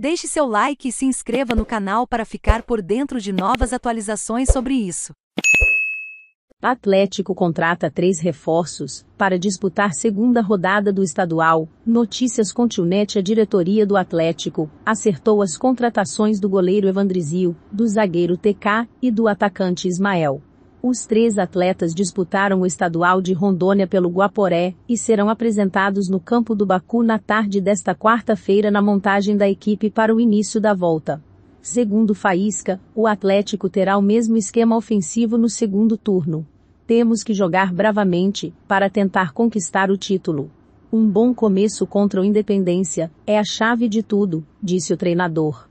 Deixe seu like e se inscreva no canal para ficar por dentro de novas atualizações sobre isso. Atlético contrata três reforços para disputar segunda rodada do estadual. Notícias Contilnet A diretoria do Atlético acertou as contratações do goleiro Evandrizio, do zagueiro TK e do atacante Ismael. Os três atletas disputaram o estadual de Rondônia pelo Guaporé e serão apresentados no campo do Baku na tarde desta quarta-feira na montagem da equipe para o início da volta. Segundo Faísca, o Atlético terá o mesmo esquema ofensivo no segundo turno. Temos que jogar bravamente para tentar conquistar o título. Um bom começo contra o Independência é a chave de tudo, disse o treinador.